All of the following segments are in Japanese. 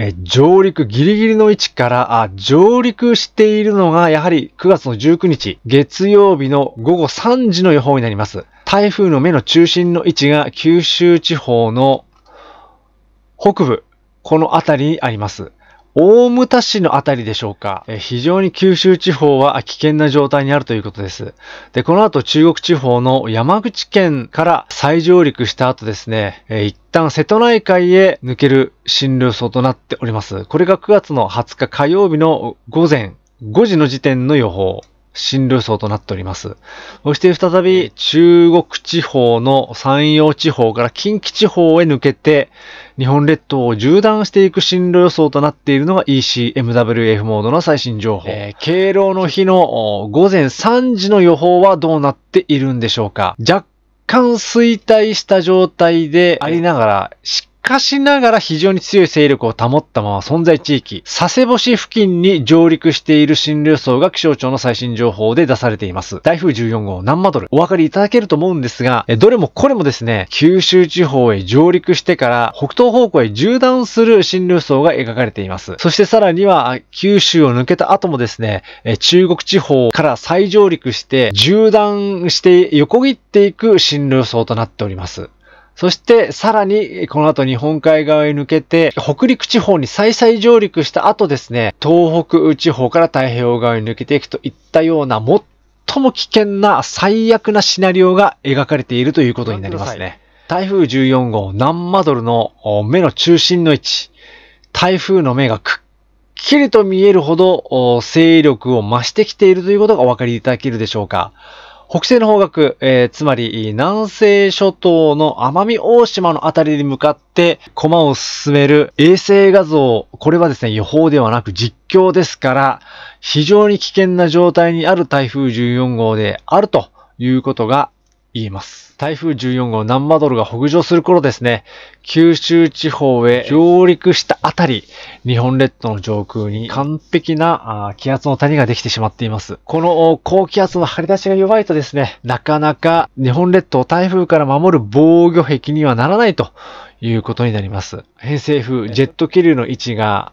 え上陸ギリギリの位置からあ上陸しているのがやはり9月の19日月曜日の午後3時の予報になります。台風の目の中心の位置が九州地方の北部、この辺りにあります。大牟田市のあたりでしょうか。え非常に九州地方は危険な状態にあるということです。で、この後中国地方の山口県から再上陸した後ですね、え一旦瀬戸内海へ抜ける進路予想となっております。これが9月の20日火曜日の午前5時の時点の予報。進路予想となっております。そして再び中国地方の山陽地方から近畿地方へ抜けて日本列島を縦断していく進路予想となっているのが ECMWF モードの最新情報。えー、敬老の日の午前3時の予報はどうなっているんでしょうか若干衰退した状態でありながら、しっかしながら非常に強い勢力を保ったまま存在地域、佐世保市付近に上陸している進路予想が気象庁の最新情報で出されています。台風14号何マドル、お分かりいただけると思うんですが、どれもこれもですね、九州地方へ上陸してから北東方向へ縦断する進路予想が描かれています。そしてさらには、九州を抜けた後もですね、中国地方から再上陸して縦断して横切っていく進路予想となっております。そしてさらにこの後日本海側へ抜けて北陸地方に再々上陸した後ですね、東北地方から太平洋側に抜けていくといったような最も危険な最悪なシナリオが描かれているということになりますね。台風14号ナンマドルの目の中心の位置、台風の目がくっきりと見えるほど勢力を増してきているということがお分かりいただけるでしょうか。北西の方角、えー、つまり南西諸島の奄美大島のあたりに向かって駒を進める衛星画像、これはですね、予報ではなく実況ですから、非常に危険な状態にある台風14号であるということが言えます。台風14号南マドルが北上する頃ですね、九州地方へ上陸したあたり、日本列島の上空に完璧な気圧の谷ができてしまっています。この高気圧の張り出しが弱いとですね、なかなか日本列島を台風から守る防御壁にはならないということになります。偏西風、ジェット気流の位置が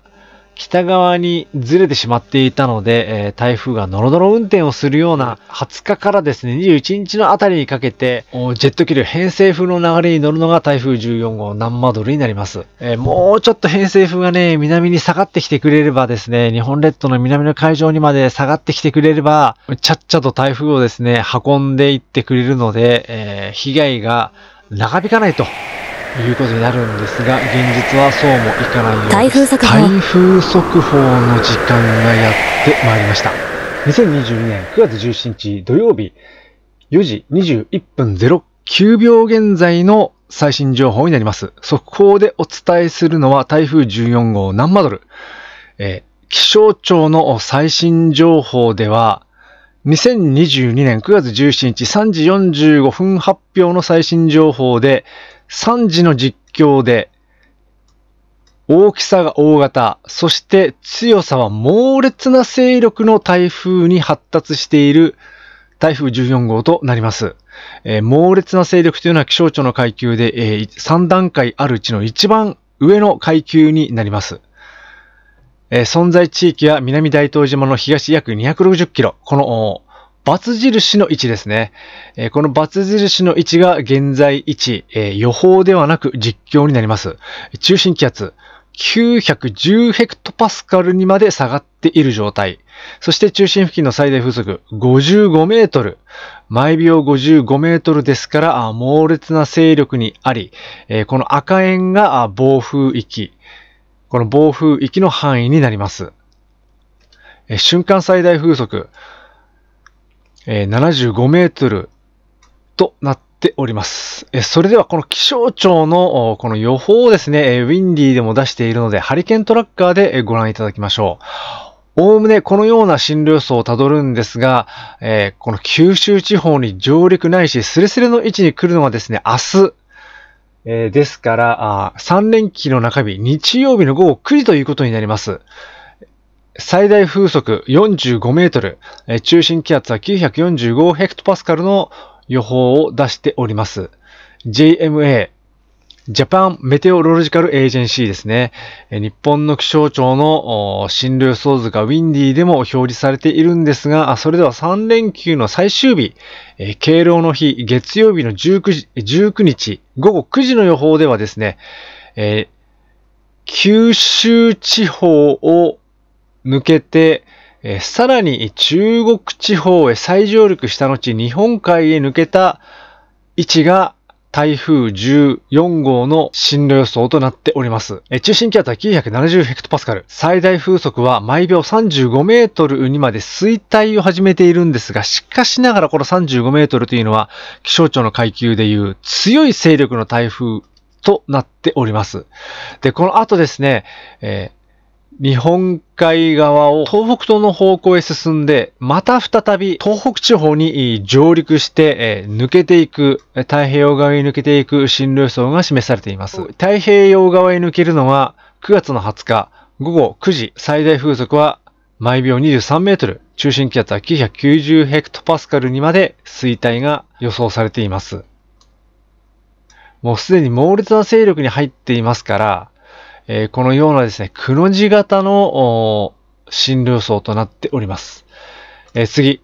北側にずれてしまっていたので、えー、台風がノロノロ運転をするような20日からですね、21日のあたりにかけて、ジェット気流偏西風の流れに乗るのが台風14号南マドルになります。えー、もうちょっと偏西風がね、南に下がってきてくれればですね、日本列島の南の海上にまで下がってきてくれれば、ちゃっちゃと台風をですね、運んでいってくれるので、えー、被害が長引かないということになるんですが現実はそうもいかないようです台風速報台風速報の時間がやってまいりました2022年9月17日土曜日4時21分09秒現在の最新情報になります。速報でお伝えするのは台風14号何マドル。えー、気象庁の最新情報では、2022年9月17日3時45分発表の最新情報で、3時の実況で、大きさが大型、そして強さは猛烈な勢力の台風に発達している台風14号となります。えー、猛烈な勢力というのは気象庁の階級で、えー、3段階あるうちの一番上の階級になります。えー、存在地域は南大東島の東約260キロ。このバツ印の位置ですね。えー、このバツ印の位置が現在位置、えー、予報ではなく実況になります。中心気圧、910ヘクトパスカルにまで下がっている状態。そして中心付近の最大風速55メートル。毎秒55メートルですから、猛烈な勢力にあり、えー、この赤円が暴風域。この暴風域の範囲になります。瞬間最大風速え75メートルとなっております。えそれではこの気象庁のこの予報をですね、えウィンディーでも出しているので、ハリケーントラッカーでご覧いただきましょう。おおむねこのような進路予想をたどるんですが、えー、この九州地方に上陸ないし、スレスレの位置に来るのはですね、明日。えー、ですからあ、3連休の中日、日曜日の午後9時ということになります。最大風速45メートル、中心気圧は945ヘクトパスカルの予報を出しております。JMA、ジャパンメテオロジカルエージェンシーですね。日本の気象庁の進路予想図がウィンディでも表示されているんですが、それでは3連休の最終日、敬老の日、月曜日の 19, 時19日午後9時の予報ではですね、え九州地方を抜けて、えさらに中国地方へ再上陸した後、日本海へ抜けた位置が台風14号の進路予想となっております。え中心気圧は970ヘクトパスカル。最大風速は毎秒35メートルにまで衰退を始めているんですが、しかしながらこの35メートルというのは気象庁の階級でいう強い勢力の台風となっております。で、この後ですね、えー日本海側を東北東の方向へ進んで、また再び東北地方に上陸して、え抜けていく、太平洋側へ抜けていく進路予想が示されています。太平洋側へ抜けるのは9月の20日午後9時、最大風速は毎秒23メートル、中心気圧は990ヘクトパスカルにまで衰退が予想されています。もうすでに猛烈な勢力に入っていますから、えー、このようなですね、くの字型の進路予想となっております。えー、次。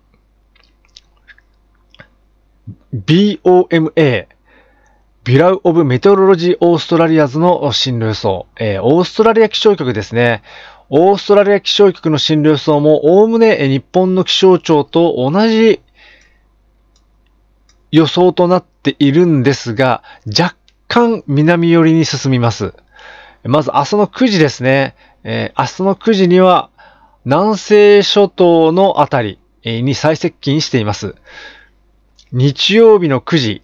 BOMA。ビラウ・オブ・メテオロロジー・オーストラリアズの進路予想。えー、オーストラリア気象局ですね。オーストラリア気象局の進路予想も、おおむね日本の気象庁と同じ予想となっているんですが、若干南寄りに進みます。まず明日の9時ですね。えー、明日の9時には南西諸島のあたりに最接近しています。日曜日の9時、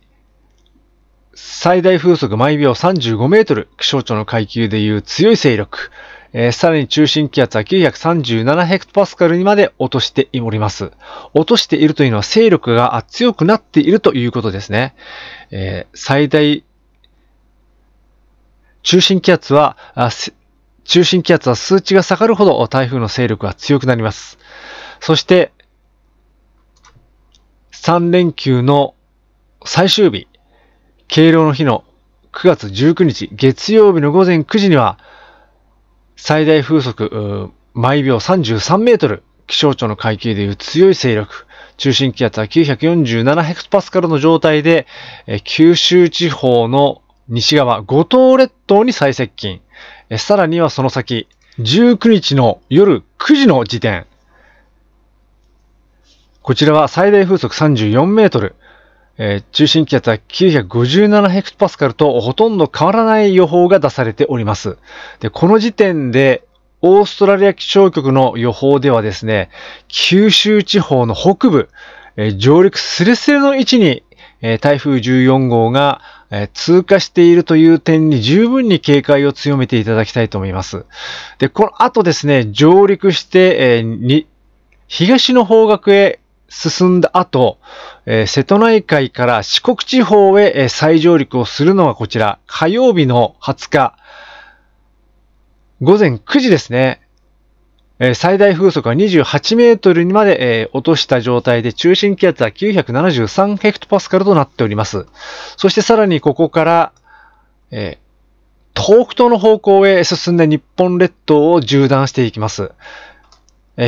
最大風速毎秒35メートル、気象庁の階級でいう強い勢力、えー、さらに中心気圧は937ヘクトパスカルにまで落としております。落としているというのは勢力が強くなっているということですね。えー、最大中心気圧は、中心気圧は数値が下がるほど台風の勢力が強くなります。そして、3連休の最終日、敬老の日の9月19日、月曜日の午前9時には、最大風速、毎秒33メートル、気象庁の会計でいう強い勢力、中心気圧は947ヘクトパスカルの状態で、九州地方の西側、五島列島に最接近。さらにはその先、19日の夜9時の時点。こちらは最大風速34メートル。えー、中心気圧は957ヘクトパスカルとほとんど変わらない予報が出されております。で、この時点で、オーストラリア気象局の予報ではですね、九州地方の北部、えー、上陸すれすれの位置に、えー、台風14号がえ通過しているという点に十分に警戒を強めていただきたいと思います。で、この後ですね、上陸して、えに、東の方角へ進んだ後、え瀬戸内海から四国地方へ、え再上陸をするのがこちら、火曜日の20日、午前9時ですね。最大風速は28メートルにまで、落とした状態で中心気圧は973ヘクトパスカルとなっております。そしてさらにここから、東北東の方向へ進んで日本列島を縦断していきます。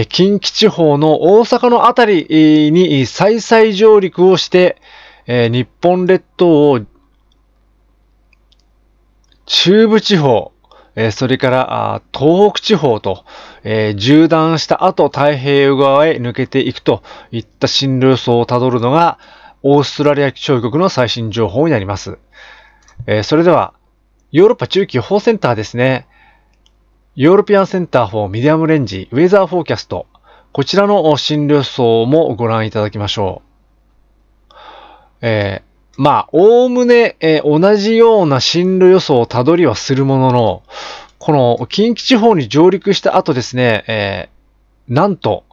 近畿地方の大阪のあたりに再々上陸をして、日本列島を中部地方、えそれから東北地方と、え縦断した後太平洋側へ抜けていくといった進路予想をたどるのがオーストラリア気象局の最新情報になります。えそれではヨーロッパ中期予報センターですね。ヨーロピアンセンター4ミディアムレンジウェザーフォーキャスト。こちらの進路予想もご覧いただきましょう。えーまあ、おおむね、えー、同じような進路予想をたどりはするものの、この近畿地方に上陸した後ですね、えー、なんと、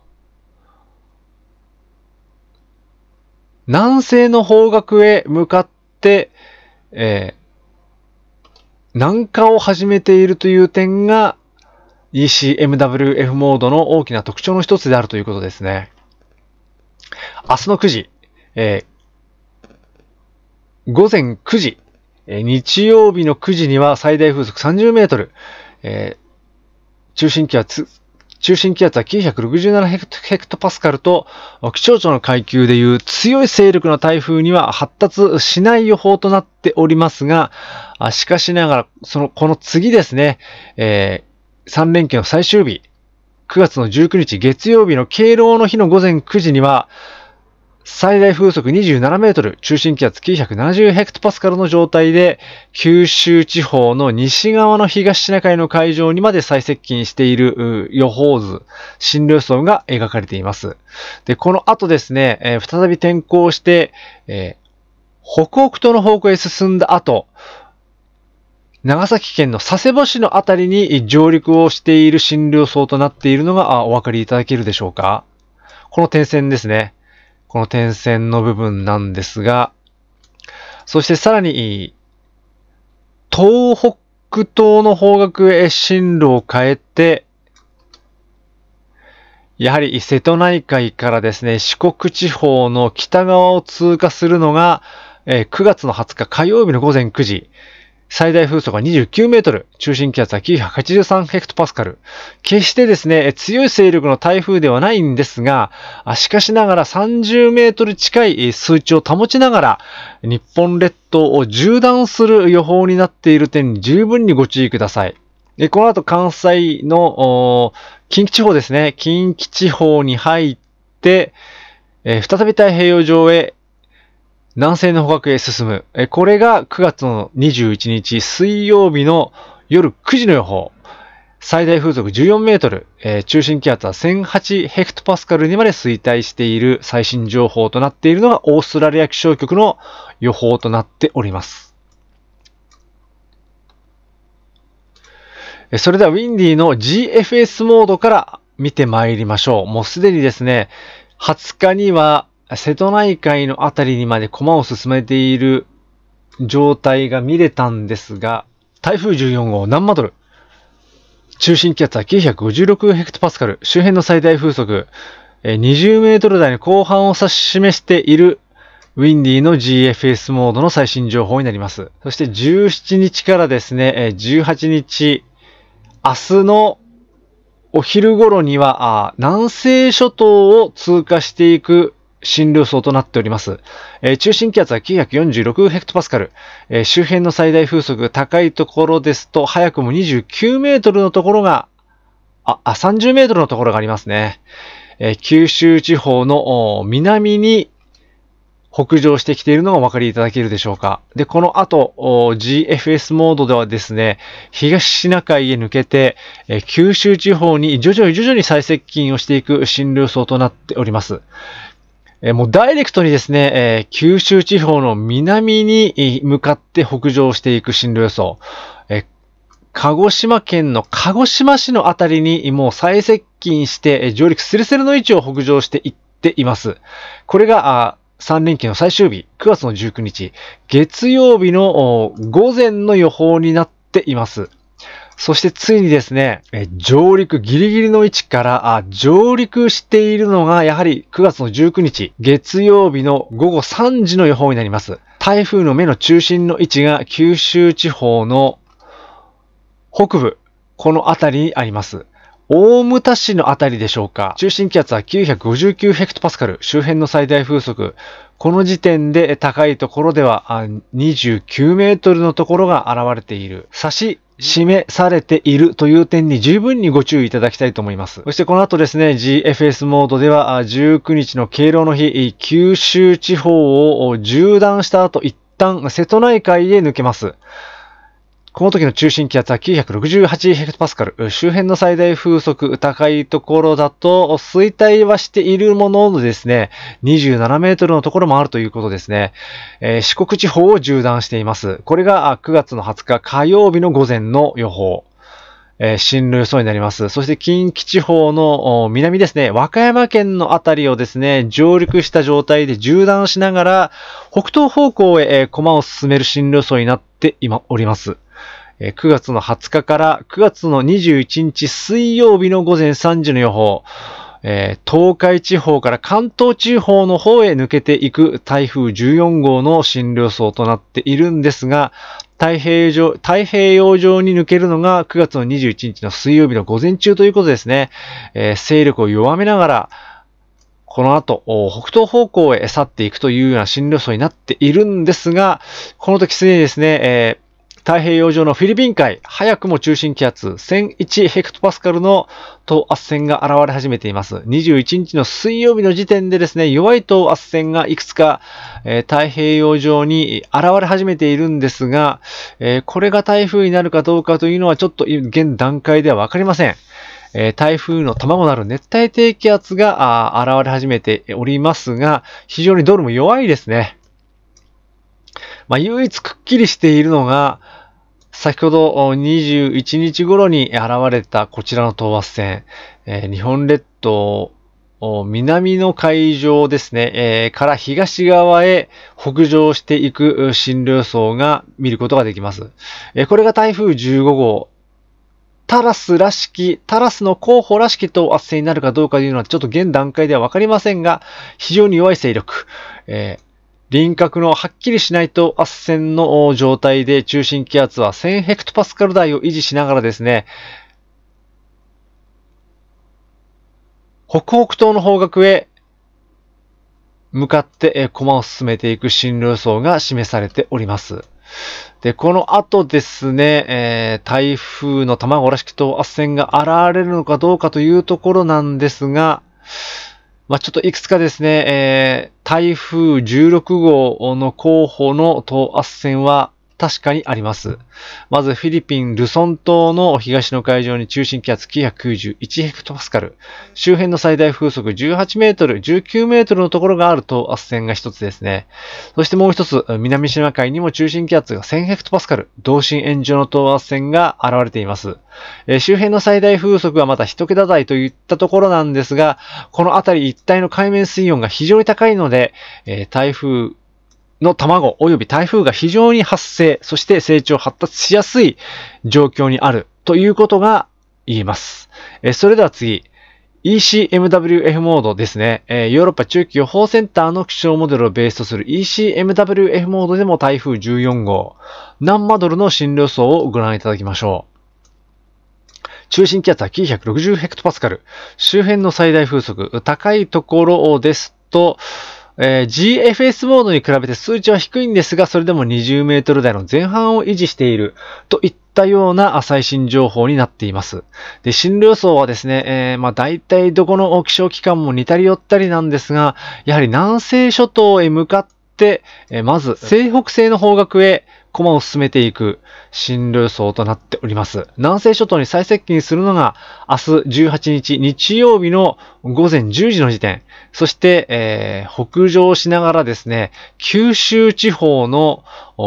南西の方角へ向かって、えー、南下を始めているという点が ECMWF モードの大きな特徴の一つであるということですね。明日の9時、えー午前9時、日曜日の9時には最大風速30メートル、えー、中心気圧、中心気圧は967ヘクトパスカルと、気象庁の階級でいう強い勢力の台風には発達しない予報となっておりますが、しかしながら、その、この次ですね、えー、3連休の最終日、9月の19日月曜日の敬老の日の午前9時には、最大風速27メートル、中心気圧970ヘクトパスカルの状態で、九州地方の西側の東シナ海の海上にまで最接近している予報図、進路予想が描かれています。で、この後ですね、えー、再び転向して、えー、北北東の方向へ進んだ後、長崎県の佐世保市の辺りに上陸をしている進路予想となっているのがお分かりいただけるでしょうかこの点線ですね。この点線の部分なんですが、そしてさらに、東北東の方角へ進路を変えて、やはり瀬戸内海からですね、四国地方の北側を通過するのが、え9月の20日火曜日の午前9時、最大風速は29メートル、中心気圧は983ヘクトパスカル。決してですね、強い勢力の台風ではないんですが、しかしながら30メートル近い数値を保ちながら、日本列島を縦断する予報になっている点に十分にご注意ください。この後関西の近畿地方ですね、近畿地方に入って、再び太平洋上へ南西の捕獲へ進む。えこれが9月の21日水曜日の夜9時の予報。最大風速14メートル、えー、中心気圧は1008ヘクトパスカルにまで衰退している最新情報となっているのがオーストラリア気象局の予報となっております。それではウィンディの GFS モードから見てまいりましょう。もうすでにですね、20日には瀬戸内海のあたりにまで駒を進めている状態が見れたんですが、台風14号何マドル中心気圧は956ヘクトパスカル、周辺の最大風速20メートル台の後半を指し示しているウィンディの GFS モードの最新情報になります。そして17日からですね、18日、明日のお昼頃には南西諸島を通過していく進流層となっております。えー、中心気圧は946ヘクトパスカル。えー、周辺の最大風速高いところですと、早くも29メートルのところが、あ、あ30メートルのところがありますね。えー、九州地方の南に北上してきているのがお分かりいただけるでしょうか。で、この後、GFS モードではですね、東シナ海へ抜けて、え九州地方に徐々に徐々に最接近をしていく新流層となっております。えもうダイレクトにですね、え九州地方の南に向かって北上していく進路予想。え鹿児島県の鹿児島市のあたりにもう最接近して上陸スレスレの位置を北上していっています。これが3連休の最終日、9月の19日、月曜日の午前の予報になっています。そしてついにですね、上陸ギリギリの位置から上陸しているのがやはり9月の19日、月曜日の午後3時の予報になります。台風の目の中心の位置が九州地方の北部、この辺りにあります。大牟田市の辺りでしょうか。中心気圧は959ヘクトパスカル。周辺の最大風速。この時点で高いところでは29メートルのところが現れている。差し示されているという点に十分にご注意いただきたいと思います。そしてこの後ですね、GFS モードでは19日の敬老の日、九州地方を縦断した後一旦瀬戸内海へ抜けます。この時の中心気圧は968ヘクトパスカル。周辺の最大風速高いところだと、衰退はしているもののですね、27メートルのところもあるということですね。えー、四国地方を縦断しています。これが9月の20日火曜日の午前の予報。えー、進路予想になります。そして近畿地方の南ですね、和歌山県のあたりをですね、上陸した状態で縦断しながら、北東方向へ、駒を進める進路予想になって今おります。9月の20日から9月の21日水曜日の午前3時の予報、東海地方から関東地方の方へ抜けていく台風14号の進路予想となっているんですが、太平洋太平洋上に抜けるのが9月の21日の水曜日の午前中ということですね。えー、勢力を弱めながら、この後、北東方向へ去っていくというような進路予想になっているんですが、この時すでにですね、えー太平洋上のフィリピン海、早くも中心気圧1001ヘクトパスカルの等圧線が現れ始めています。21日の水曜日の時点でですね、弱い等圧線がいくつか、えー、太平洋上に現れ始めているんですが、えー、これが台風になるかどうかというのはちょっと現段階ではわかりません。え台風の卵なる熱帯低気圧が現れ始めておりますが、非常にドルも弱いですね。まあ、唯一くっきりしているのが、先ほど21日頃に現れたこちらの等圧線、えー、日本列島南の海上ですね、えー、から東側へ北上していく進路予想が見ることができます。えー、これが台風15号タラスらしき、タラスの候補らしきと圧線になるかどうかというのはちょっと現段階ではわかりませんが、非常に弱い勢力、えー、輪郭のはっきりしないと圧線の状態で中心気圧は1000ヘクトパスカル台を維持しながらですね、北北東の方角へ向かって駒を進めていく進路予想が示されております。で、この後ですね、えー、台風の卵らしきと圧線が現れるのかどうかというところなんですが、まあ、ちょっといくつかですね、えー、台風16号の候補の等圧線は確かにあります。まず、フィリピン・ルソン島の東の海上に中心気圧991ヘクトパスカル。周辺の最大風速18メートル、19メートルのところがあると圧線が一つですね。そしてもう一つ、南シナ海にも中心気圧が1000ヘクトパスカル。同心円状の等圧線が現れています。え周辺の最大風速はまた1桁台といったところなんですが、この辺り一帯の海面水温が非常に高いので、え台風の卵及び台風が非常に発生、そして成長発達しやすい状況にあるということが言えます。えそれでは次。ECMWF モードですね、えヨーロッパ中期予報センターの気象モデルをベースとする ECMWF モードでも台風14号、何マドルの進路予想をご覧いただきましょう。中心気圧は960ヘクトパスカル。周辺の最大風速、高いところですと、えー、GFS モードに比べて数値は低いんですが、それでも20メートル台の前半を維持しているといったような最新情報になっています。で、進路予想はですね、えー、まあ大体どこの気象機関も似たり寄ったりなんですが、やはり南西諸島へ向かって、えー、まず西北西の方角へ駒を進めていく進路予想となっております。南西諸島に最接近するのが明日18日日曜日の午前10時の時点。そして、えー、北上しながらですね、九州地方の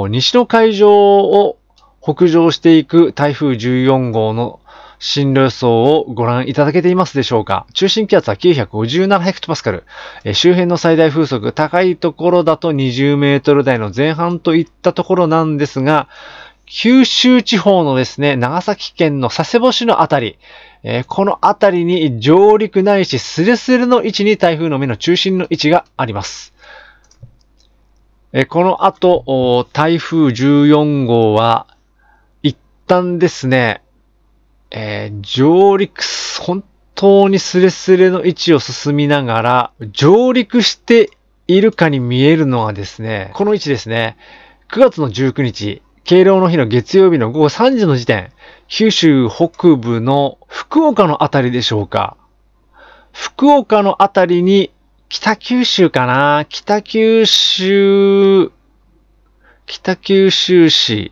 西の海上を北上していく台風14号の進路予想をご覧いただけていますでしょうか中心気圧は957ヘクトパスカル。周辺の最大風速、高いところだと20メートル台の前半といったところなんですが、九州地方のですね、長崎県の佐世保市のあたり、えー、この辺りに上陸ないしスレスレの位置に台風の目の中心の位置があります。えー、この後、台風14号は一旦ですね、えー、上陸、本当にスレスレの位置を進みながら上陸しているかに見えるのはですね、この位置ですね、9月の19日、敬老の日の月曜日の午後3時の時点、九州北部の福岡のあたりでしょうか。福岡のあたりに北九州かな北九州、北九州市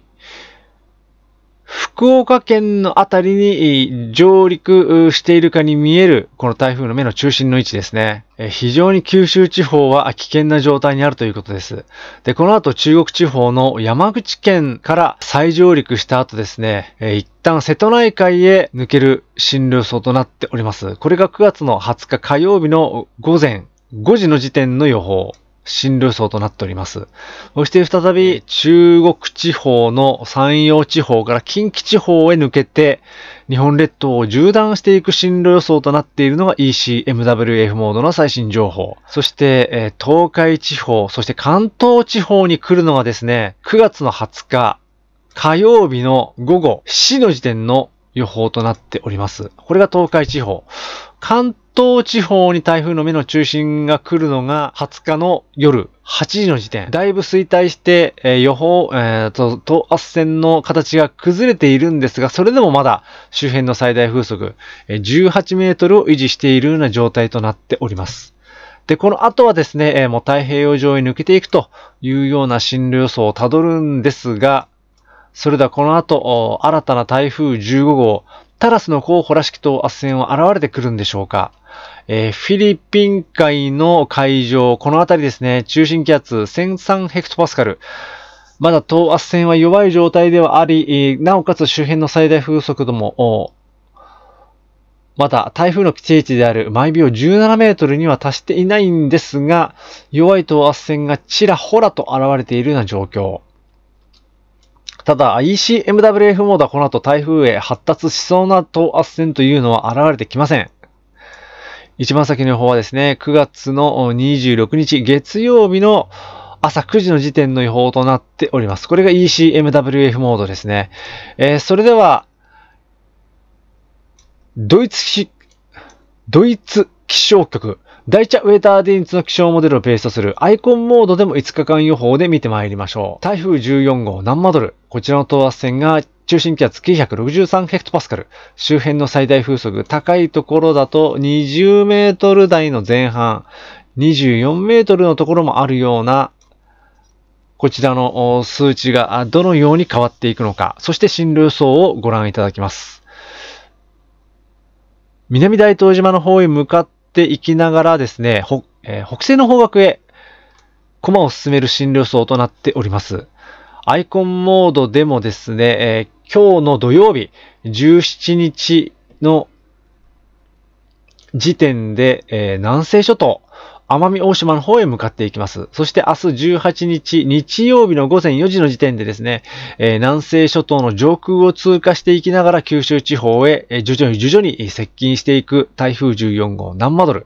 福岡県のあたりに上陸しているかに見える、この台風の目の中心の位置ですね。非常に九州地方は危険な状態にあるということです。で、この後中国地方の山口県から再上陸した後ですね、一旦瀬戸内海へ抜ける進路予想となっております。これが9月の20日火曜日の午前5時の時点の予報。進路予想となっております。そして再び中国地方の山陽地方から近畿地方へ抜けて、日本列島を縦断していく進路予想となっているのが ECMWF モードの最新情報。そして、え東海地方、そして関東地方に来るのがですね、9月の20日、火曜日の午後7時の時点の予報となっております。これが東海地方。関東地方に台風の目の中心が来るのが20日の夜8時の時点。だいぶ衰退して、えー、予報、えー、と、東圧線の形が崩れているんですが、それでもまだ周辺の最大風速、えー、18メートルを維持しているような状態となっております。で、この後はですね、えー、もう太平洋上へ抜けていくというような進路予想をたどるんですが、それではこの後、新たな台風15号、タラスの候補らしきと圧線は現れてくるんでしょうかえー、フィリピン海の海上、この辺りですね、中心気圧1003ヘクトパスカル。まだ等圧線は弱い状態ではあり、なおかつ周辺の最大風速度も、また台風の定位置である毎秒17メートルには達していないんですが、弱い等圧線がちらほらと現れているような状況。ただ、ECMWF モードはこの後台風へ発達しそうな等圧線というのは現れてきません。一番先の予報はですね、9月の26日月曜日の朝9時の時点の予報となっております。これが ECMWF モードですね。えー、それでは、ドイツし、ドイツ気象局、チャウェーター電ツの気象モデルをベースとするアイコンモードでも5日間予報で見てまいりましょう。台風14号、ナンマドル。こちらの等圧線が中心気圧9 6 3スカル。周辺の最大風速、高いところだと20メートル台の前半、24メートルのところもあるような、こちらの数値がどのように変わっていくのか、そして進路予想をご覧いただきます。南大東島の方へ向かっていきながらですね、北,、えー、北西の方角へ駒を進める進路予想となっております。アイコンモードでもですね、えー、今日の土曜日、17日の時点で、えー、南西諸島、奄美大島の方へ向かっていきます。そして明日18日、日曜日の午前4時の時点でですね、えー、南西諸島の上空を通過していきながら九州地方へ、えー、徐々に徐々に接近していく台風14号ナンマドル。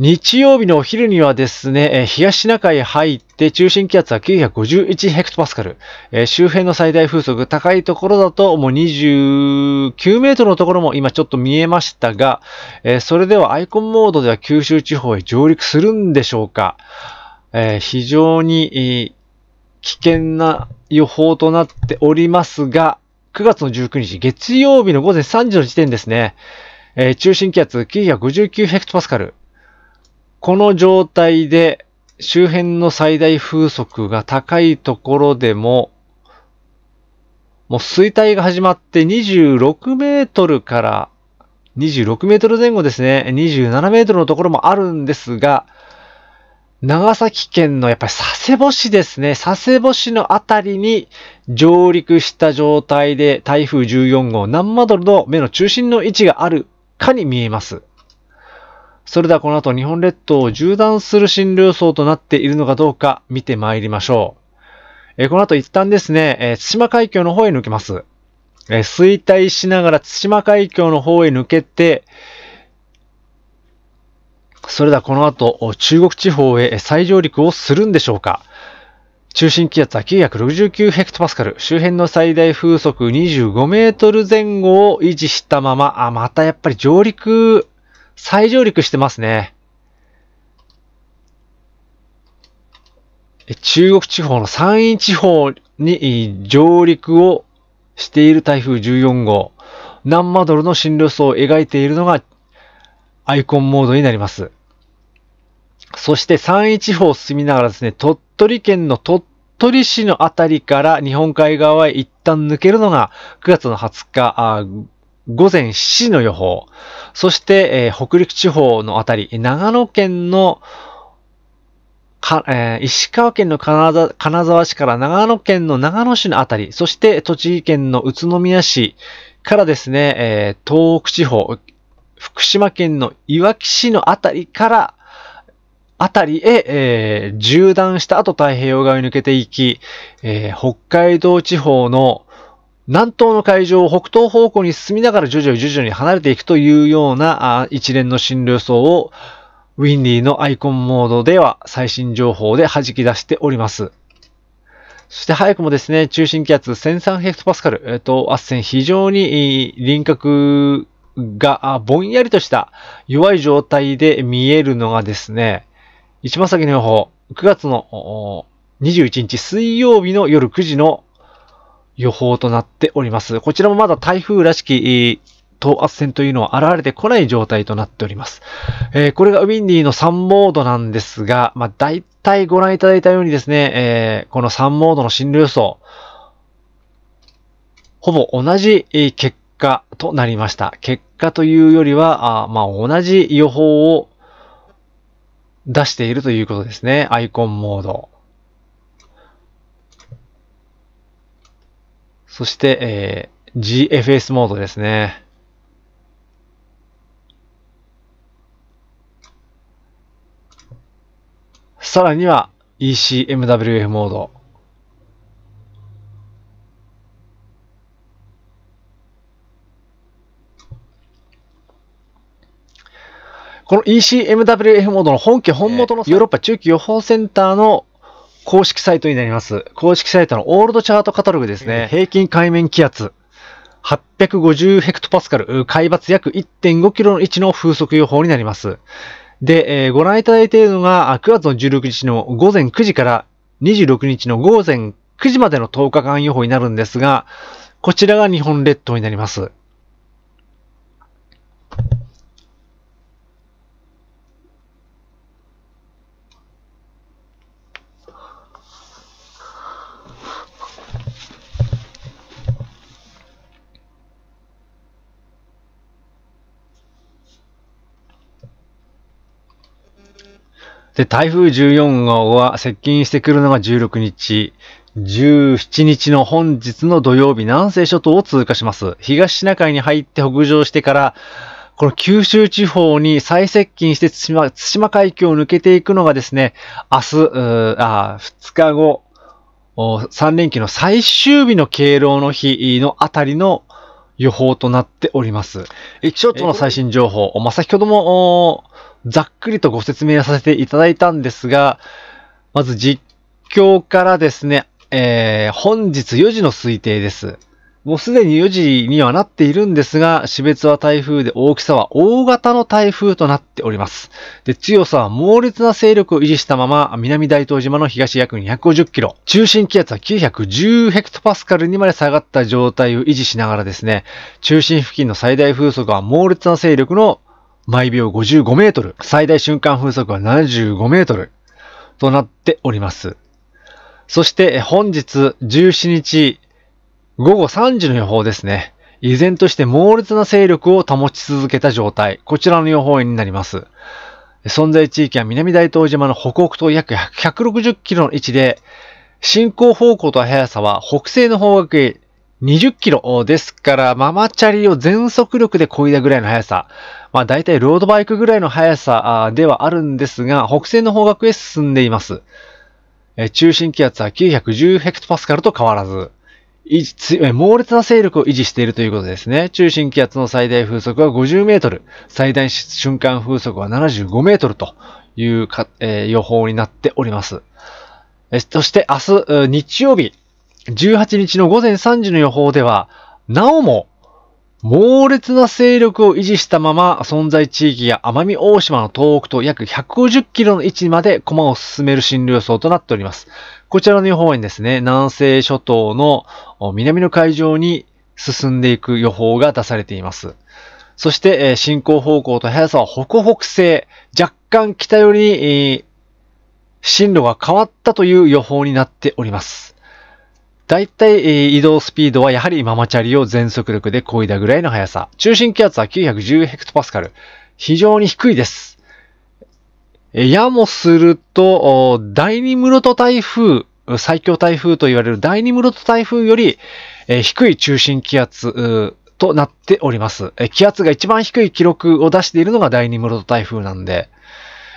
日曜日のお昼にはですね、東シナ海入って中心気圧は951ヘクトパスカル。周辺の最大風速高いところだともう29メートルのところも今ちょっと見えましたが、それではアイコンモードでは九州地方へ上陸するんでしょうか。非常に危険な予報となっておりますが、9月の19日月曜日の午前3時の時点ですね。中心気圧959ヘクトパスカル。この状態で周辺の最大風速が高いところでも、もう衰退が始まって26メートルから26メートル前後ですね、27メートルのところもあるんですが、長崎県のやっぱり佐世保市ですね。佐世保市のあたりに上陸した状態で台風14号何マドルの目の中心の位置があるかに見えます。それではこの後日本列島を縦断する進路予想となっているのかどうか見てまいりましょう。えこの後一旦ですね、え対馬海峡の方へ抜けます。え衰退しながら対馬海峡の方へ抜けて、それではこの後、中国地方へ再上陸をするんでしょうか中心気圧は969ヘクトパスカル、周辺の最大風速25メートル前後を維持したまま、あ、またやっぱり上陸再上陸してますね。中国地方の山陰地方に上陸をしている台風14号。南マドルの進路層を描いているのがアイコンモードになります。そして山陰地方を進みながらですね、鳥取県の鳥取市のあたりから日本海側へ一旦抜けるのが9月の20日、午前7時の予報。そして、えー、北陸地方のあたり、長野県のか、えー、石川県の金沢金沢市から長野県の長野市のあたり、そして栃木県の宇都宮市からですね、えー、東北地方、福島県のいわき市のあたりから、あたりへ、えー、縦断した後太平洋側に抜けていき、えー、北海道地方の南東の海上を北東方向に進みながら徐々に徐々に離れていくというような一連の進路予想をウィンディのアイコンモードでは最新情報で弾き出しております。そして早くもですね、中心気圧1003ヘクトパスカル、えっ、ー、と、圧線非常に輪郭がぼんやりとした弱い状態で見えるのがですね、一番先の予報、9月の21日水曜日の夜9時の予報となっております。こちらもまだ台風らしき等圧線というのは現れてこない状態となっております。えー、これがウィンディの3モードなんですが、まあ、大体ご覧いただいたようにですね、えー、この3モードの進路予想、ほぼ同じ結果となりました。結果というよりは、あまあ、同じ予報を出しているということですね。アイコンモード。そして、えー、GFS モードですね。さらには ECMWF モード。この ECMWF モードの本家本元のヨーロッパ中期予報センターの公式サイトになります。公式サイトのオールドチャートカタログですね。平均海面気圧。850ヘクトパスカル、海抜約1.5キロの位置の風速予報になります。で、えー、ご覧いただいているのが、9月の16日の午前9時から26日の午前9時までの10日間予報になるんですが、こちらが日本列島になります。で、台風14号は接近してくるのが16日、17日の本日の土曜日、南西諸島を通過します。東シナ海に入って北上してから、この九州地方に最接近して対馬、対馬海峡を抜けていくのがですね、明日、あ2日後、3連休の最終日の敬老の日のあたりの予報となっております。気象庁の最新情報、まあ、先ほども、ざっくりとご説明させていただいたんですが、まず実況からですね、えー、本日4時の推定です。もうすでに4時にはなっているんですが、死別は台風で大きさは大型の台風となっております。で、強さは猛烈な勢力を維持したまま、南大東島の東約250キロ、中心気圧は910ヘクトパスカルにまで下がった状態を維持しながらですね、中心付近の最大風速は猛烈な勢力の毎秒55メートル、最大瞬間風速は75メートルとなっております。そして本日17日、午後3時の予報ですね。依然として猛烈な勢力を保ち続けた状態。こちらの予報円になります。存在地域は南大東島の北北東約160キロの位置で、進行方向と速さは北西の方角へ20キロですから、ママチャリを全速力で漕いだぐらいの速さ。まあ大体ロードバイクぐらいの速さではあるんですが、北西の方角へ進んでいます。中心気圧は910ヘクトパスカルと変わらず。猛烈な勢力を維持しているということですね。中心気圧の最大風速は50メートル、最大瞬間風速は75メートルというか、えー、予報になっております。そして明日、日曜日、18日の午前3時の予報では、なおも猛烈な勢力を維持したまま存在地域や奄美大島の東北と約150キロの位置まで駒を進める進路予想となっております。こちらの予報円ですね、南西諸島の南の海上に進んでいく予報が出されています。そして、え進行方向と速さは北北西、若干北寄りに、え進路が変わったという予報になっております。大体、え移動スピードはやはりママチャリを全速力で漕いだぐらいの速さ。中心気圧は910ヘクトパスカル。非常に低いです。やもすると、第2室戸台風、最強台風と言われる第2室戸台風より、え低い中心気圧となっております、え気圧が一番低い記録を出しているのが第2室戸台風なんで、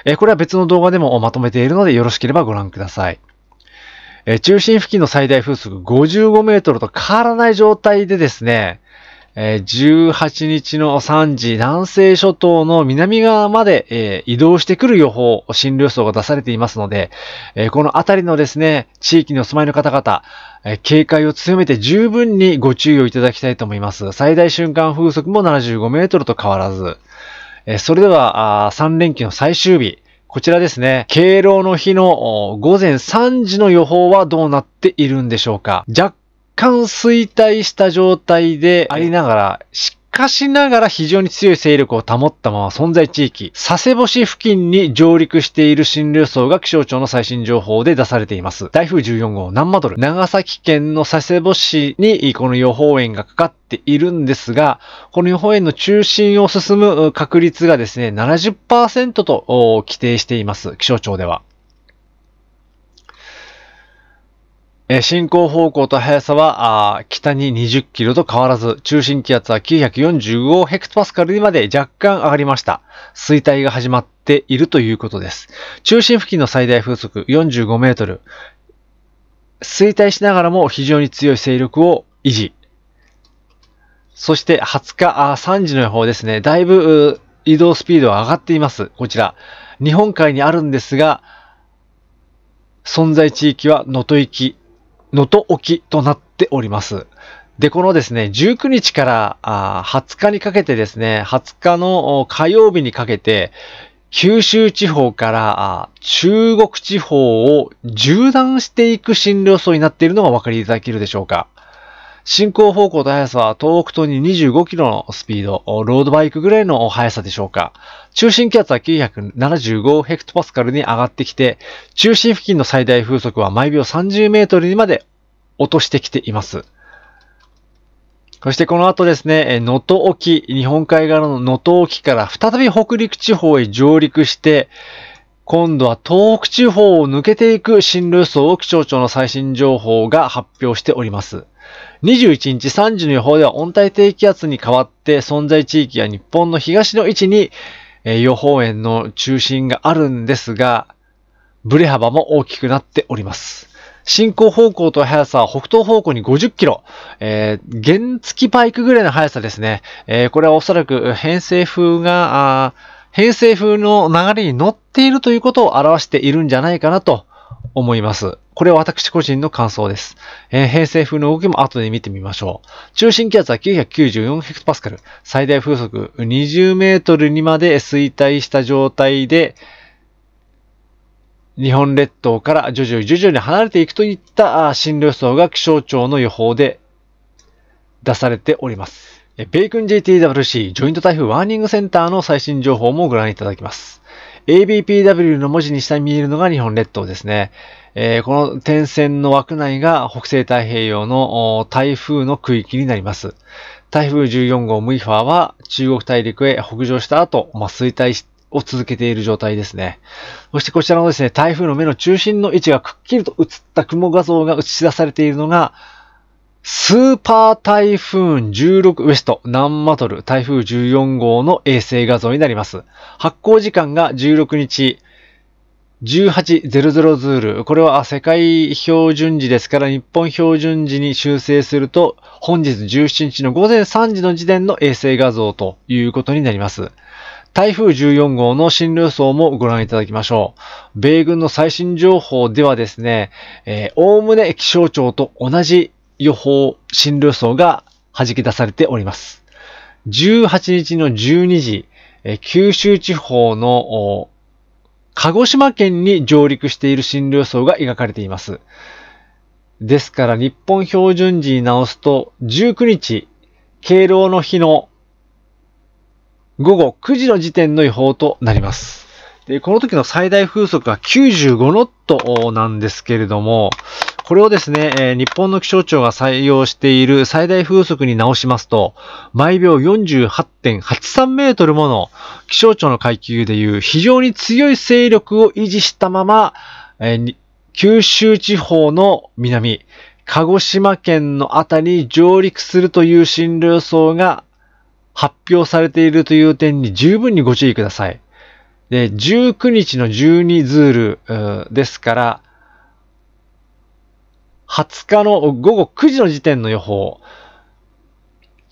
えこれは別の動画でもまとめているのでよろしければご覧ください。え中心付近の最大風速55メートルと変わらない状態でですね、え18日の3時、南西諸島の南側まで、え移動してくる予報、進路予想が出されていますので、えこの辺りのですね、地域にお住まいの方々、え警戒を強めて十分にご注意をいただきたいと思います。最大瞬間風速も75メートルと変わらず。えそれでは3連休の最終日、こちらですね、敬老の日の午前3時の予報はどうなっているんでしょうか若干衰退した状態でありながら、しかしながら非常に強い勢力を保ったまま存在地域、佐世保市付近に上陸している新流層が気象庁の最新情報で出されています。台風14号、何マドル、長崎県の佐世保市にこの予報円がかかっているんですが、この予報円の中心を進む確率がですね、70%と規定しています。気象庁では。え進行方向と速さはあ北に20キロと変わらず、中心気圧は945ヘクトパスカルにまで若干上がりました。衰退が始まっているということです。中心付近の最大風速45メートル。衰退しながらも非常に強い勢力を維持。そして20日あ3時の予報ですね。だいぶ移動スピードは上がっています。こちら。日本海にあるんですが、存在地域は能登域、能登沖となっております。で、このですね、19日から20日にかけてですね、20日の火曜日にかけて、九州地方から中国地方を縦断していく進路層になっているのがお分かりいただけるでしょうか。進行方向と速さは東北東に25キロのスピード、ロードバイクぐらいの速さでしょうか。中心気圧は975ヘクトパスカルに上がってきて、中心付近の最大風速は毎秒30メートルにまで落としてきています。そしてこの後ですね、能登沖、日本海側の能登沖から再び北陸地方へ上陸して、今度は東北地方を抜けていく進路予想を気象庁の最新情報が発表しております。21日3時の予報では温帯低気圧に変わって存在地域や日本の東の位置に、え予報円の中心があるんですが、ブレ幅も大きくなっております。進行方向と速さは北東方向に50キロ、えー、原付バイクぐらいの速さですね。えー、これはおそらく偏西風が、偏西風の流れに乗っているということを表しているんじゃないかなと思います。これは私個人の感想です。えー、偏西風の動きも後で見てみましょう。中心気圧は 994hPa、最大風速20メートルにまで衰退した状態で、日本列島から徐々に徐々に離れていくといった進路予想が気象庁の予報で出されております。米軍 JTWC ジョイント台風ワーニングセンターの最新情報もご覧いただきます。ABPW の文字に下に見えるのが日本列島ですね。えー、この点線の枠内が北西太平洋の台風の区域になります。台風14号ムイファーは中国大陸へ北上した後、まあ、衰退を続けている状態ですね。そしてこちらのですね、台風の目の中心の位置がくっきりと映った雲画像が映し出されているのが、スーパー台風16ウエスト南マトル台風14号の衛星画像になります。発行時間が16日18.00ズール。これは世界標準時ですから日本標準時に修正すると本日17日の午前3時の時点の衛星画像ということになります。台風14号の進路予想もご覧いただきましょう。米軍の最新情報ではですね、おおむね気象庁と同じ予報、進路予想が弾き出されております。18日の12時、九州地方の鹿児島県に上陸している進路予想が描かれています。ですから日本標準時に直すと19日、敬老の日の午後9時の時点の予報となります。でこの時の最大風速は95ノットなんですけれども、これをですね、え日本の気象庁が採用している最大風速に直しますと、毎秒48.83メートルもの気象庁の階級でいう非常に強い勢力を維持したまま、え九州地方の南、鹿児島県のあたりに上陸するという進路予想が発表されているという点に十分にご注意ください。で、19日の12ズールですから、20日の午後9時の時点の予報、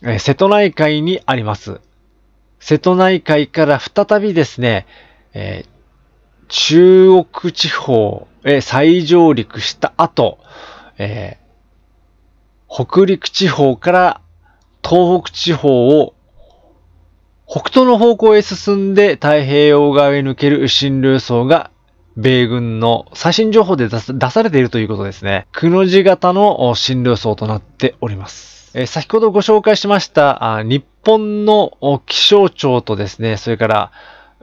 え瀬戸内海にあります。瀬戸内海から再びですね、えー、中国地方へ再上陸した後、えー、北陸地方から東北地方を北東の方向へ進んで太平洋側へ抜ける新流層が米軍の最新情報で出されているということですね。くの字型の進路予想となっております。えー、先ほどご紹介しました、日本の気象庁とですね、それから、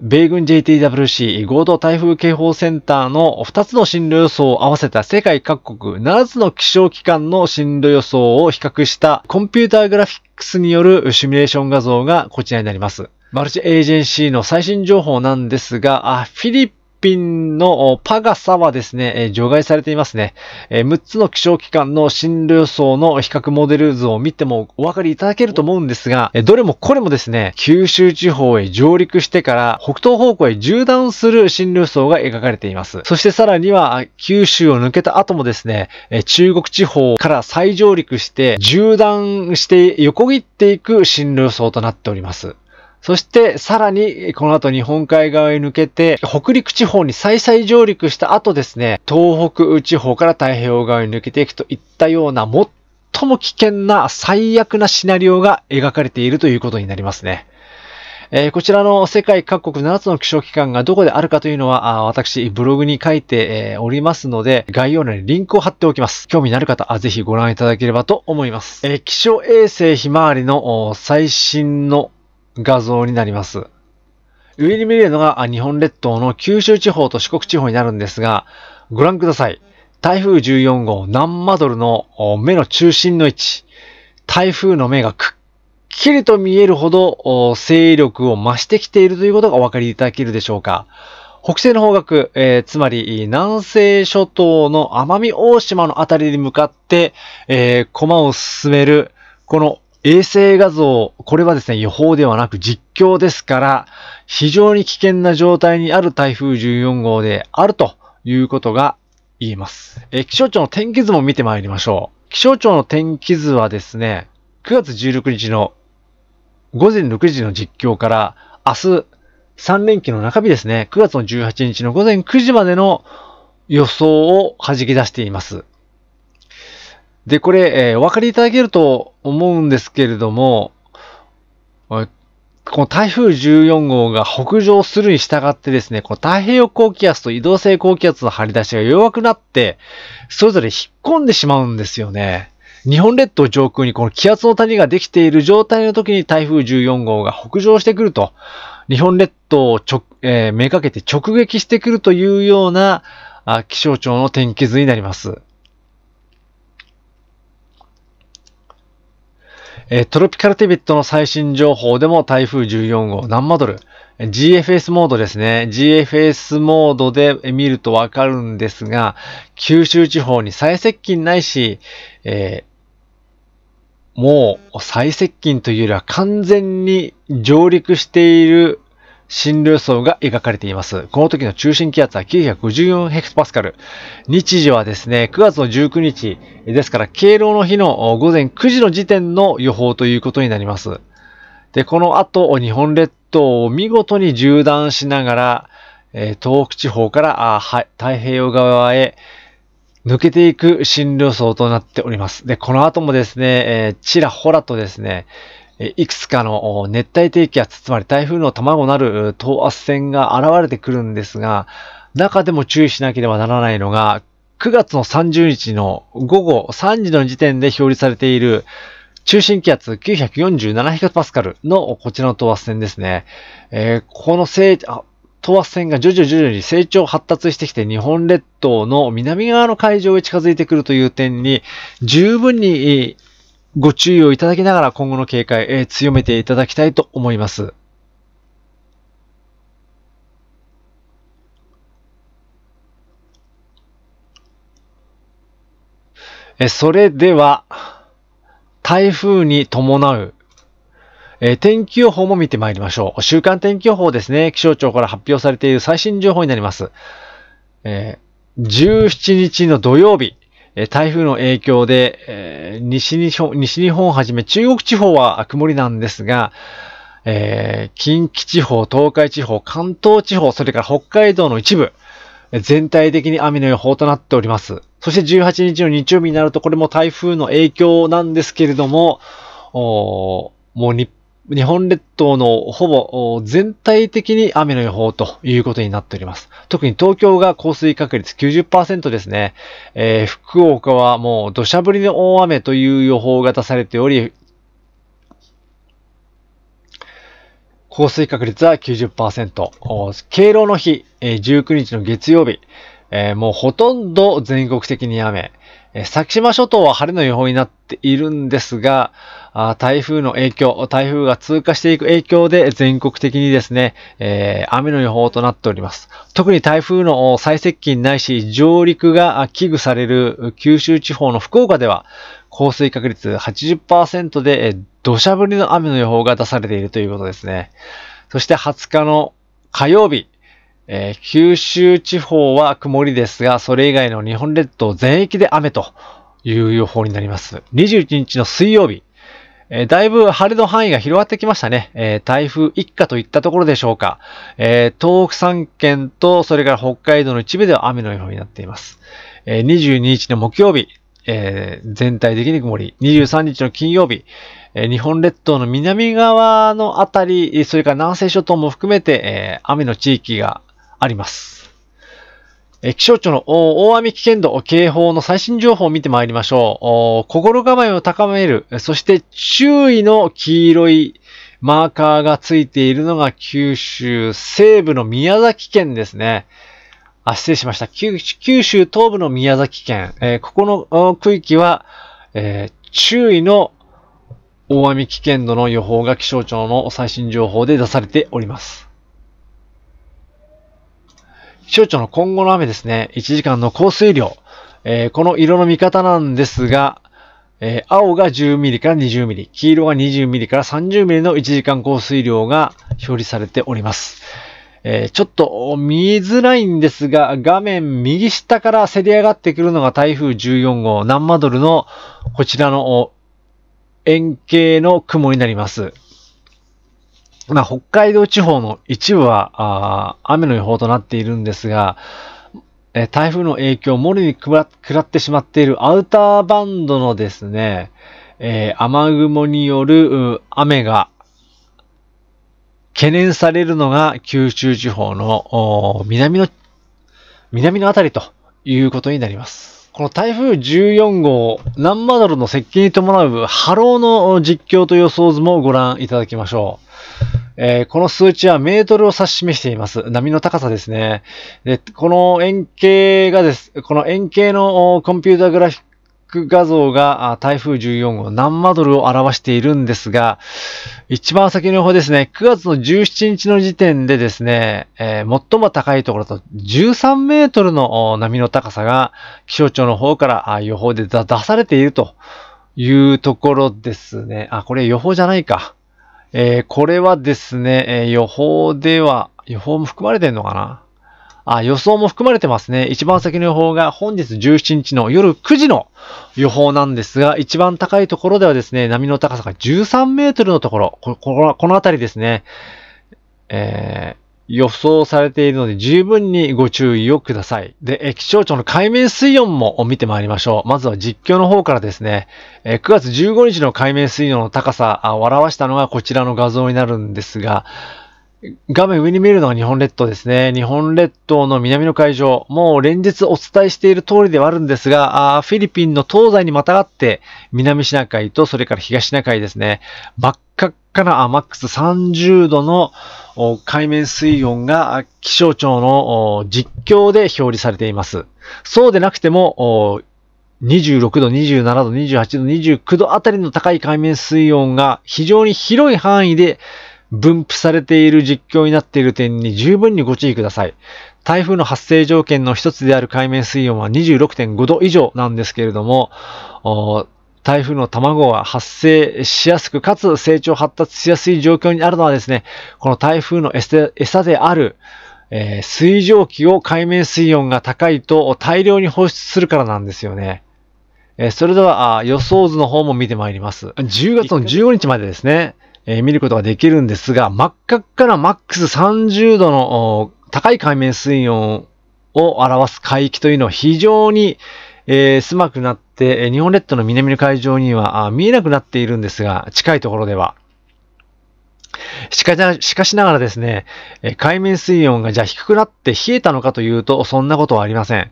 米軍 JTWC 合同台風警報センターの2つの進路予想を合わせた世界各国7つの気象機関の進路予想を比較したコンピューターグラフィックスによるシミュレーション画像がこちらになります。マルチエージェンシーの最新情報なんですが、あフィリ品のパガサはですね、除外されていますね。6つの気象機関の進路予想の比較モデル図を見てもお分かりいただけると思うんですが、どれもこれもですね、九州地方へ上陸してから北東方向へ縦断する進路予想が描かれています。そしてさらには、九州を抜けた後もですね、中国地方から再上陸して縦断して横切っていく進路予想となっております。そしてさらにこの後日本海側へ抜けて北陸地方に再々上陸した後ですね、東北地方から太平洋側に抜けていくといったような最も危険な最悪なシナリオが描かれているということになりますね。えー、こちらの世界各国7つの気象機関がどこであるかというのは、私ブログに書いて、えー、おりますので、概要欄にリンクを貼っておきます。興味のある方はぜひご覧いただければと思います。えー、気象衛星ひまわりの最新の画像になります。上に見えるのが日本列島の九州地方と四国地方になるんですが、ご覧ください。台風14号南マドルの目の中心の位置。台風の目がくっきりと見えるほど勢力を増してきているということがお分かりいただけるでしょうか。北西の方角、えー、つまり南西諸島の奄美大島のあたりに向かって、えー、駒を進める、この衛星画像、これはですね、予報ではなく実況ですから、非常に危険な状態にある台風14号であるということが言えます。え気象庁の天気図も見てまいりましょう。気象庁の天気図はですね、9月16日の午前6時の実況から、明日3連休の中日ですね、9月の18日の午前9時までの予想を弾き出しています。で、これ、えー、お分かりいただけると思うんですけれども、この台風14号が北上するに従ってですね、この太平洋高気圧と移動性高気圧の張り出しが弱くなって、それぞれ引っ込んでしまうんですよね。日本列島上空にこの気圧の谷ができている状態の時に台風14号が北上してくると、日本列島を直、えー、めがけて直撃してくるというようなあ気象庁の天気図になります。えー、トロピカルティベットの最新情報でも台風14号、何マドル ?GFS モードですね。GFS モードで見るとわかるんですが、九州地方に最接近ないし、えーもう最接近というよりは完全に上陸している診流層が描かれています。この時の中心気圧は9 5 4スカル。日時はですね、9月の19日、ですから敬老の日の午前9時の時点の予報ということになります。で、この後、日本列島を見事に縦断しながら、東北地方から太平洋側へ抜けていく新療層となっております。で、この後もですね、ちらほらとですね、いくつかの熱帯低気圧、つまり台風の卵なる等圧線が現れてくるんですが、中でも注意しなければならないのが、9月の30日の午後3時の時点で表示されている中心気圧947ヘクパスカルのこちらの等圧線ですね。えー、この成等圧線が徐々徐々に成長発達してきて日本列島の南側の海上へ近づいてくるという点に十分にご注意をいただきながら今後の警戒、えー、強めていただきたいと思います。えそれでは、台風に伴う、え天気予報も見てまいりましょう。週間天気予報ですね。気象庁から発表されている最新情報になります。えー、17日の土曜日、台風の影響で、西日本、をはじめ中国地方は曇りなんですが、近畿地方、東海地方、関東地方、それから北海道の一部、全体的に雨の予報となっております。そして18日の日曜日になると、これも台風の影響なんですけれども、もう日日本列島のほぼ全体的に雨の予報ということになっております。特に東京が降水確率90%ですね。えー、福岡はもう土砂降りの大雨という予報が出されており、降水確率は90%。敬老の日、え19日の月曜日、えー、もうほとんど全国的に雨。先島諸島は晴れの予報になっているんですが、台風の影響、台風が通過していく影響で全国的にですね、えー、雨の予報となっております。特に台風の最接近ないし、上陸が危惧される九州地方の福岡では、降水確率80%で土砂降りの雨の予報が出されているということですね。そして20日の火曜日、えー、九州地方は曇りですが、それ以外の日本列島全域で雨という予報になります。21日の水曜日、えー、だいぶ晴れの範囲が広がってきましたね。えー、台風一過といったところでしょうか。えー、東北3県と、それから北海道の一部では雨の予報になっています。え22日の木曜日、え全体的に曇り。23日の金曜日、日本列島の南側のあたり、それから南西諸島も含めて、え雨の地域があります。え気象庁の大雨危険度警報の最新情報を見てまいりましょう。心構えを高める、そして注意の黄色いマーカーがついているのが九州西部の宮崎県ですね。あ、失礼しました。九州東部の宮崎県、えー、ここの区域は、えー、注意の大雨危険度の予報が気象庁の最新情報で出されております。気象庁の今後の雨ですね、1時間の降水量、えー、この色の見方なんですが、えー、青が10ミリから20ミリ、黄色が20ミリから30ミリの1時間降水量が表示されております。えー、ちょっと見えづらいんですが、画面右下からせり上がってくるのが台風14号、ナンマドルのこちらの円形の雲になります。まあ、北海道地方の一部は雨の予報となっているんですが、え台風の影響をもろにくらってしまっているアウターバンドのですね、えー、雨雲による雨が懸念されるのが九州地方の南の、南のあたりということになります。この台風14号、ナンマドルの接近に伴う波浪の実況と予想図もご覧いただきましょう。えー、この数値はメートルを指し示しています。波の高さですね。で、この円形がです、この円形のコンピュータグラフィック画像が台風14号何マドルを表しているんですが、一番先の方ですね、9月の17日の時点でですね、えー、最も高いところと13メートルの波の高さが気象庁の方から予報で出されているというところですね。あ、これ予報じゃないか。えー、これはですね、えー、予報では、予報も含まれてんのかなあ、予想も含まれてますね。一番先の予報が本日17日の夜9時の予報なんですが、一番高いところではですね、波の高さが13メートルのところ、こここの辺りですね、えー、予想されているので十分にご注意をください。で、気象庁の海面水温も見てまいりましょう。まずは実況の方からですね、9月15日の海面水温の高さを表したのがこちらの画像になるんですが、画面上に見えるのが日本列島ですね。日本列島の南の海上、もう連日お伝えしている通りではあるんですが、あフィリピンの東西にまたがって、南シナ海とそれから東シナ海ですね、真っ下からあマックス30度の海面水温が気象庁の実況で表示されています。そうでなくても、26度、27度、28度、29度あたりの高い海面水温が非常に広い範囲で分布されている実況になっている点に十分にご注意ください。台風の発生条件の一つである海面水温は26.5度以上なんですけれども、台風の卵が発生しやすく、かつ成長発達しやすい状況にあるのはですね、この台風の餌である、えー、水蒸気を海面水温が高いと大量に放出するからなんですよね。えー、それでは予想図の方も見てまいります。10月の15日までですね、えー、見ることができるんですが、真っ赤からマックス30度の高い海面水温を表す海域というのは非常に、えー、狭くなって、日本列島の南の海上には見えなくなっているんですが、近いところでは。しかしかしながらですね、海面水温がじゃあ低くなって冷えたのかというと、そんなことはありません。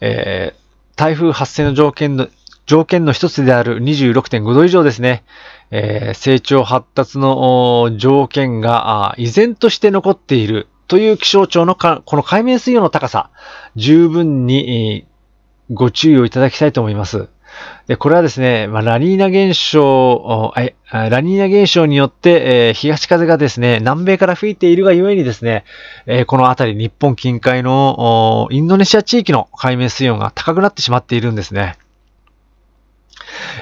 えー、台風発生の条件の条件の一つである26.5度以上ですね、えー、成長発達の条件が依然として残っているという気象庁のこの海面水温の高さ、十分にご注意をいただきたいと思います。で、これはですね、まあ、ラニーナ現象、え、ラニーナ現象によって、えー、東風がですね、南米から吹いているがゆえにですね、えー、この辺り日本近海のインドネシア地域の海面水温が高くなってしまっているんですね。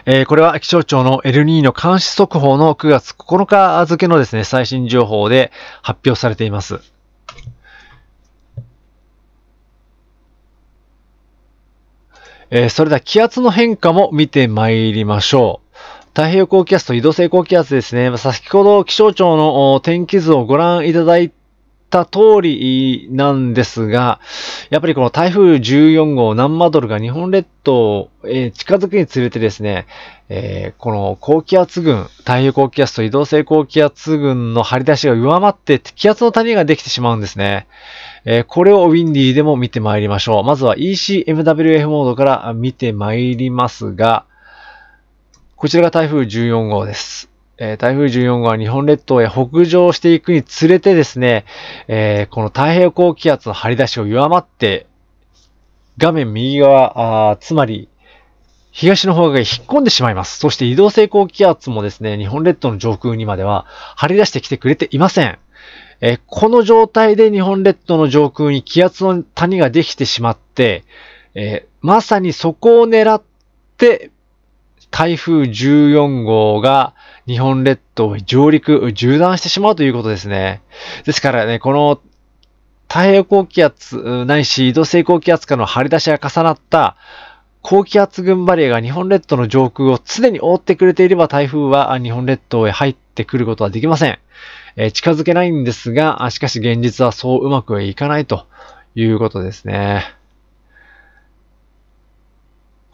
えー、これは気象庁のエルニーニョ監視速報の9月9日付のですね、最新情報で発表されています。えー、それでは気圧の変化も見てまいりましょう。太平洋高気圧と移動性高気圧ですね。先ほど気象庁の天気図をご覧いただいて、た通りなんですが、やっぱりこの台風14号ナンマドルが日本列島へ近づくにつれてですね、えー、この高気圧群、太平洋高気圧と移動性高気圧群の張り出しが弱まって気圧の谷ができてしまうんですね。えー、これをウィンディーでも見てまいりましょう。まずは ECMWF モードから見てまいりますが、こちらが台風14号です。え台風14号は日本列島へ北上していくにつれてですね、えー、この太平洋高気圧の張り出しを弱まって、画面右側、あつまり、東の方が引っ込んでしまいます。そして移動性高気圧もですね、日本列島の上空にまでは張り出してきてくれていません。えー、この状態で日本列島の上空に気圧の谷ができてしまって、えまさにそこを狙って台風14号が日本列島に上陸、縦断してしまうということですね。ですからね、この太平洋高気圧、ないし移動性高気圧下の張り出しが重なった高気圧群バリアが日本列島の上空を常に覆ってくれていれば台風は日本列島へ入ってくることはできません。え近づけないんですが、しかし現実はそううまくいかないということですね。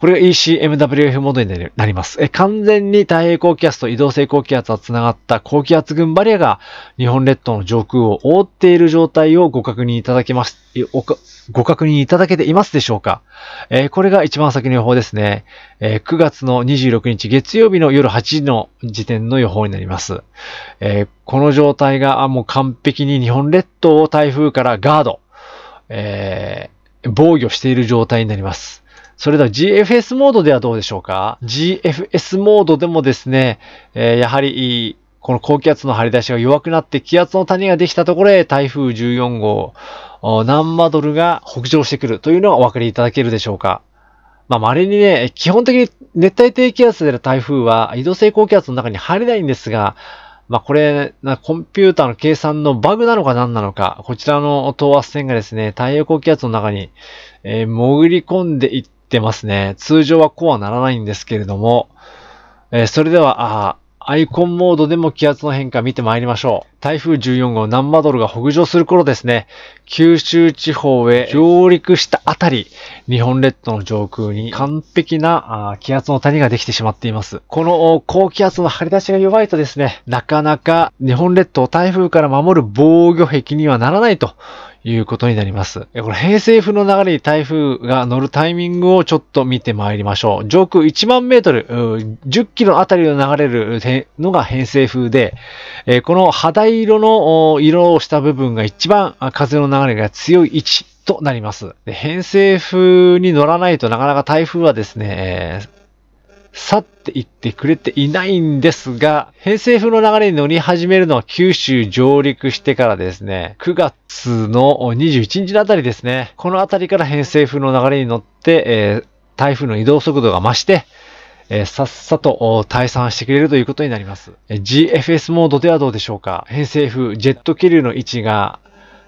これが ECMWF モードになります。え完全に太平高気圧と移動性高気圧が繋がった高気圧群バリアが日本列島の上空を覆っている状態をご確認いただけます、ご確認いただけていますでしょうか、えー、これが一番先の予報ですね、えー、9月の26日月曜日の夜8時の時点の予報になります。えー、この状態がもう完璧に日本列島を台風からガード、え防御している状態になります。それでは GFS モードではどうでしょうか ?GFS モードでもですね、えー、やはり、この高気圧の張り出しが弱くなって気圧の谷ができたところへ台風14号、何マドルが北上してくるというのがお分かりいただけるでしょうか。まあ、稀にね、基本的に熱帯低気圧である台風は移動性高気圧の中に入れないんですが、まあ、これ、コンピューターの計算のバグなのか何なのか、こちらの等圧線がですね、太平光高気圧の中に、えー、潜り込んでいっってますね。通常はこうはならないんですけれども、えー、それでは、あアイコンモードでも気圧の変化見てまいりましょう。台風14号ンマドルが北上する頃ですね、九州地方へ上陸したあたり、日本列島の上空に完璧な気圧の谷ができてしまっています。この高気圧の張り出しが弱いとですね、なかなか日本列島を台風から守る防御壁にはならないということになります。これ偏西風の流れに台風が乗るタイミングをちょっと見てまいりましょう。上空1万メートル、10キロあたりを流れるのが偏西風で、この肌色の色をした部分が一番風の流れが強い位置となります。で偏西風に乗らないとなかなか台風はですね、去っていってくれていないんですが、偏西風の流れに乗り始めるのは九州上陸してからですね、9月の21日のあたりですね、このあたりから偏西風の流れに乗って、えー、台風の移動速度が増して、えー、さっさと退散してくれるということになります。GFS モードではどうでしょうか偏西風、ジェット気流の位置が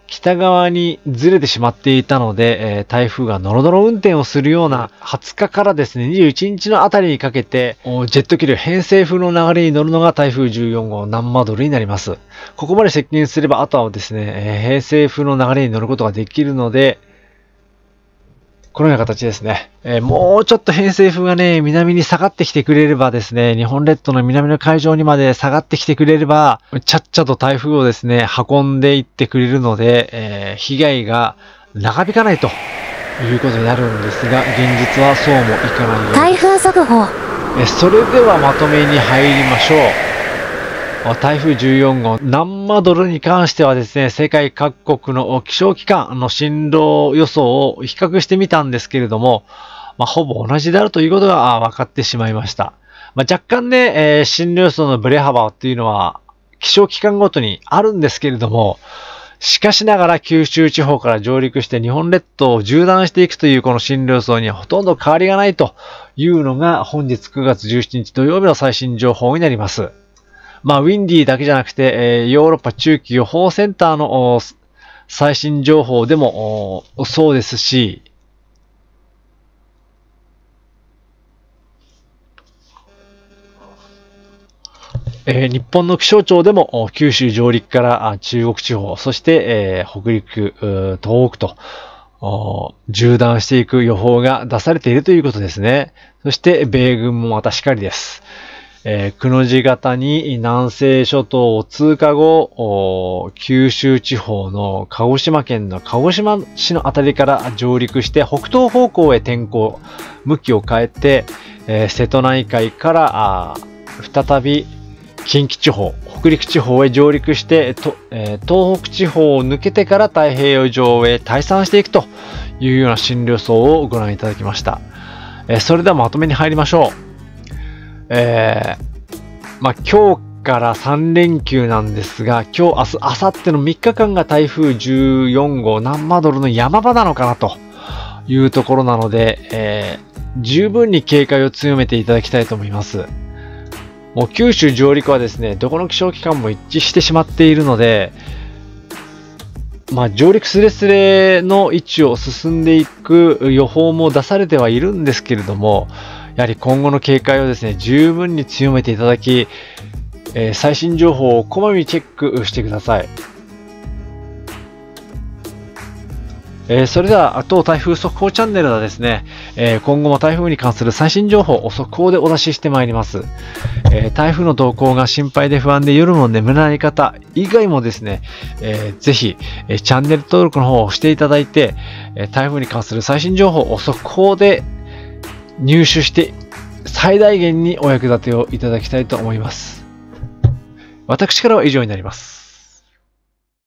北側にずれてしまっていたので、えー、台風がノロノロ運転をするような20日からですね、21日のあたりにかけて、ジェット気流偏西風の流れに乗るのが台風14号ナンマドルになります。ここまで接近すれば、あとはですね、えー、偏西風の流れに乗ることができるので、このような形ですね。えー、もうちょっと偏西風がね、南に下がってきてくれればですね、日本列島の南の海上にまで下がってきてくれれば、ちゃっちゃと台風をですね、運んでいってくれるので、えー、被害が長引かないということになるんですが、現実はそうもいかないようです。台風速報。えそれではまとめに入りましょう。台風14号、何マドルに関してはですね、世界各国の気象機関の進路予想を比較してみたんですけれども、まあ、ほぼ同じであるということが分かってしまいました。まあ、若干ね、えー、進路予想のブレ幅っていうのは、気象機関ごとにあるんですけれども、しかしながら九州地方から上陸して日本列島を縦断していくというこの診療層にはほとんど変わりがないというのが本日9月17日土曜日の最新情報になります。まあ、ウィンディだけじゃなくて、えヨーロッパ中期予報センターの最新情報でもそうですし、え日本の気象庁でも九州上陸から中国地方、そして、え北陸、東北と縦断していく予報が出されているということですね。そして米軍もまたしかりです。えー、くの字型に南西諸島を通過後、九州地方の鹿児島県の鹿児島市の辺りから上陸して北東方向へ転向、向きを変えて、えー、瀬戸内海から再び近畿地方、北陸地方へ上陸して、えー、東北地方を抜けてから太平洋上へ退散していくというような進路層をご覧いただきました。えー、それではまとめに入りましょう。えー、まあ、今日から3連休なんですが、今日、明日、明後日の3日間が台風14号何マドルの山場なのかなというところなので、えー、十分に警戒を強めていただきたいと思います。もう九州上陸はですね、どこの気象機関も一致してしまっているので、まあ、上陸すれすれの位置を進んでいく予報も出されてはいるんですけれども、やはり今後の警戒をですね、十分に強めていただき、えー、最新情報をこまめにチェックしてください。えー、それでは、と台風速報チャンネルはですね、えー、今後も台風に関する最新情報を速報でお出ししてまいります。えー、台風の動向が心配で不安で夜も眠れない方以外もですね、えー、ぜひ、えチャンネル登録の方をしていただいて、え台風に関する最新情報を速報で入手して最大限にお役立てをいただきたいと思います。私からは以上になります。